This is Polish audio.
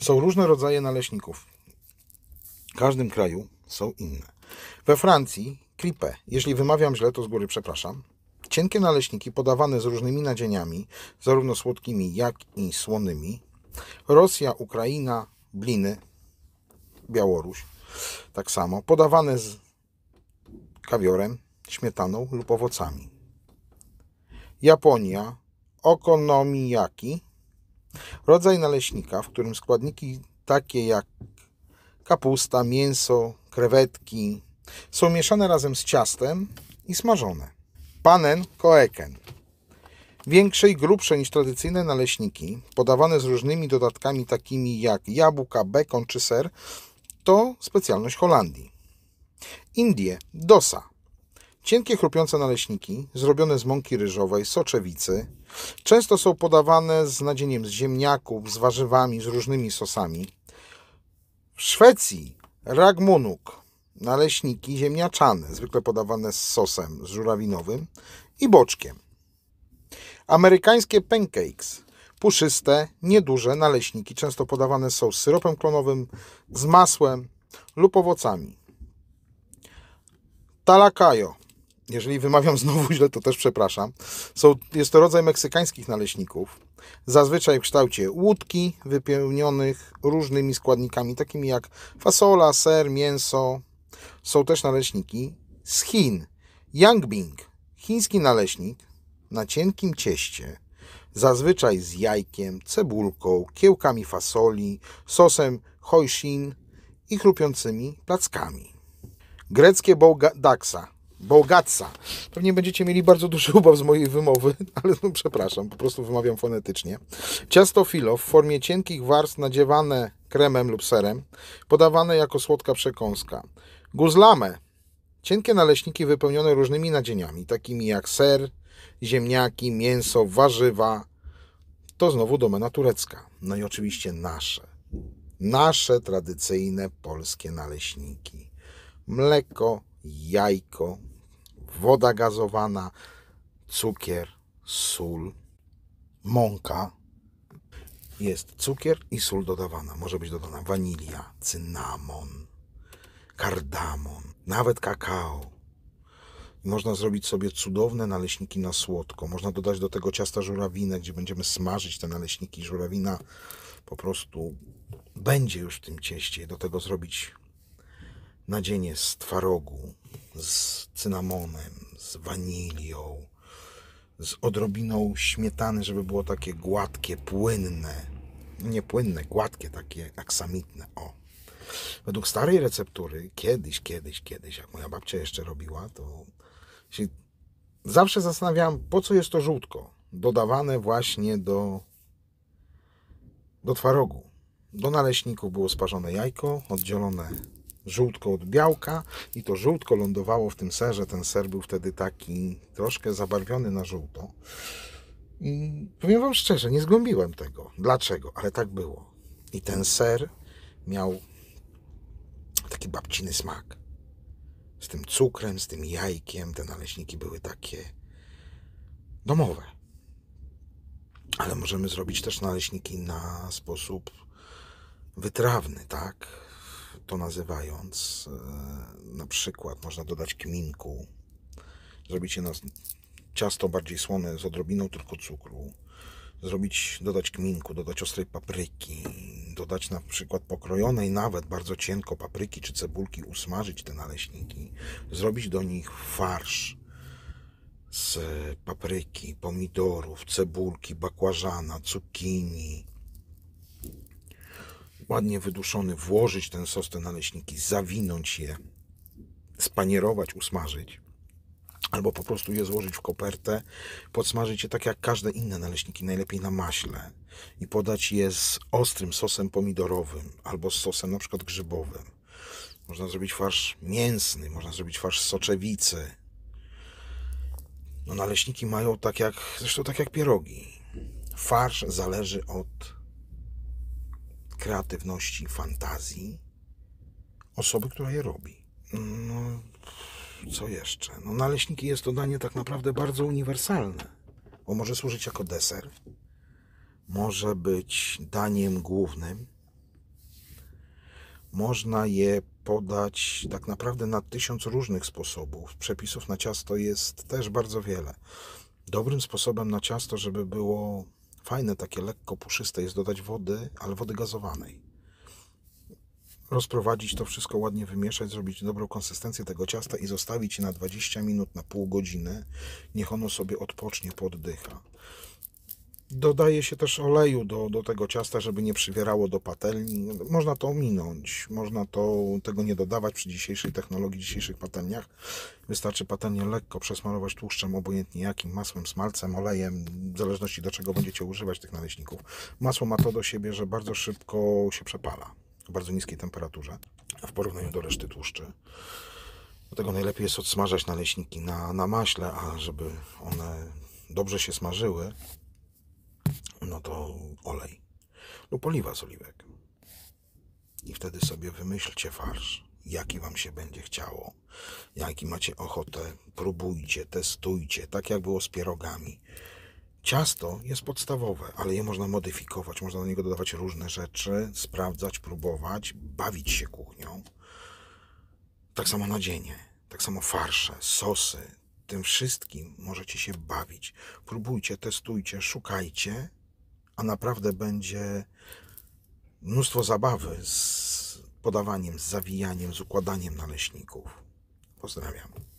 Są różne rodzaje naleśników. W każdym kraju są inne. We Francji klipę, jeśli wymawiam źle, to z góry przepraszam. Cienkie naleśniki podawane z różnymi nadzieniami, zarówno słodkimi, jak i słonymi. Rosja, Ukraina, bliny, Białoruś, tak samo. Podawane z kawiorem, śmietaną lub owocami. Japonia, okonomiyaki, Rodzaj naleśnika, w którym składniki takie jak kapusta, mięso, krewetki są mieszane razem z ciastem i smażone. Panen koeken. Większe i grubsze niż tradycyjne naleśniki, podawane z różnymi dodatkami takimi jak jabłka, bekon czy ser, to specjalność Holandii. Indie, dosa, Cienkie chrupiące naleśniki, zrobione z mąki ryżowej, soczewicy, często są podawane z nadzieniem z ziemniaków, z warzywami, z różnymi sosami. W Szwecji ragmunuk, naleśniki ziemniaczane, zwykle podawane z sosem z żurawinowym i boczkiem. Amerykańskie pancakes, puszyste, nieduże naleśniki, często podawane są z syropem klonowym, z masłem lub owocami. Talakajo, jeżeli wymawiam znowu źle, to też przepraszam. Są, jest to rodzaj meksykańskich naleśników, zazwyczaj w kształcie łódki wypełnionych różnymi składnikami, takimi jak fasola, ser, mięso. Są też naleśniki z Chin. Yangbing, chiński naleśnik na cienkim cieście, zazwyczaj z jajkiem, cebulką, kiełkami fasoli, sosem hoisin i chrupiącymi plackami. Greckie boga daksa Bogatsa. Pewnie będziecie mieli bardzo duży ubaw z mojej wymowy, ale no, przepraszam, po prostu wymawiam fonetycznie. Ciasto filo w formie cienkich warstw nadziewane kremem lub serem, podawane jako słodka przekąska. Guzlame. Cienkie naleśniki wypełnione różnymi nadzieniami, takimi jak ser, ziemniaki, mięso, warzywa. To znowu domena turecka. No i oczywiście nasze. Nasze tradycyjne polskie naleśniki. Mleko, jajko, woda gazowana, cukier, sól, mąka. Jest cukier i sól dodawana. Może być dodana wanilia, cynamon, kardamon, nawet kakao. Można zrobić sobie cudowne naleśniki na słodko. Można dodać do tego ciasta żurawinę, gdzie będziemy smażyć te naleśniki. Żurawina po prostu będzie już w tym cieście. Do tego zrobić nadzienie z twarogu, z cynamonem, z wanilią, z odrobiną śmietany, żeby było takie gładkie, płynne. Nie płynne, gładkie, takie aksamitne. O. Według starej receptury, kiedyś, kiedyś, kiedyś, jak moja babcia jeszcze robiła, to się zawsze zastanawiałam, po co jest to żółtko dodawane właśnie do, do twarogu. Do naleśników było sparzone jajko, oddzielone żółtko od białka i to żółtko lądowało w tym serze. Ten ser był wtedy taki troszkę zabarwiony na żółto. I powiem Wam szczerze, nie zgłębiłem tego. Dlaczego? Ale tak było. I ten ser miał taki babciny smak. Z tym cukrem, z tym jajkiem. Te naleśniki były takie domowe. Ale możemy zrobić też naleśniki na sposób wytrawny, tak? to nazywając. E, na przykład można dodać kminku. je na ciasto bardziej słone z odrobiną tylko cukru. Zrobić, dodać kminku, dodać ostrej papryki, dodać na przykład pokrojonej nawet bardzo cienko papryki czy cebulki, usmażyć te naleśniki, zrobić do nich farsz z papryki, pomidorów, cebulki, bakłażana, cukinii, ładnie wyduszony, włożyć ten sos, te naleśniki, zawinąć je, spanierować, usmażyć. Albo po prostu je złożyć w kopertę, podsmażyć je tak jak każde inne naleśniki, najlepiej na maśle. I podać je z ostrym sosem pomidorowym albo z sosem na przykład grzybowym. Można zrobić farsz mięsny, można zrobić farsz soczewicy. No naleśniki mają tak jak, zresztą tak jak pierogi. Farsz zależy od kreatywności, fantazji osoby, która je robi. No, co jeszcze? No, naleśniki jest to danie tak naprawdę bardzo uniwersalne, bo może służyć jako deser, może być daniem głównym. Można je podać tak naprawdę na tysiąc różnych sposobów. Przepisów na ciasto jest też bardzo wiele. Dobrym sposobem na ciasto, żeby było Fajne, takie lekko puszyste jest dodać wody, ale wody gazowanej. Rozprowadzić to wszystko, ładnie wymieszać, zrobić dobrą konsystencję tego ciasta i zostawić je na 20 minut, na pół godziny. Niech ono sobie odpocznie, poddycha. Dodaje się też oleju do, do tego ciasta, żeby nie przywierało do patelni. Można to ominąć, można to, tego nie dodawać przy dzisiejszej technologii, dzisiejszych patelniach. Wystarczy patelnię lekko przesmarować tłuszczem, obojętnie jakim, masłem, smalcem, olejem, w zależności do czego będziecie używać tych naleśników. Masło ma to do siebie, że bardzo szybko się przepala w bardzo niskiej temperaturze w porównaniu do reszty tłuszczy. Dlatego najlepiej jest odsmażać naleśniki na, na maśle, a żeby one dobrze się smażyły, no to olej lub no oliwa z oliwek. I wtedy sobie wymyślcie farsz, jaki wam się będzie chciało, jaki macie ochotę, próbujcie, testujcie, tak jak było z pierogami. Ciasto jest podstawowe, ale je można modyfikować, można do niego dodawać różne rzeczy, sprawdzać, próbować, bawić się kuchnią. Tak samo nadzienie, tak samo farsze, sosy, tym wszystkim możecie się bawić. Próbujcie, testujcie, szukajcie, a naprawdę będzie mnóstwo zabawy z podawaniem, z zawijaniem, z układaniem naleśników. Pozdrawiam.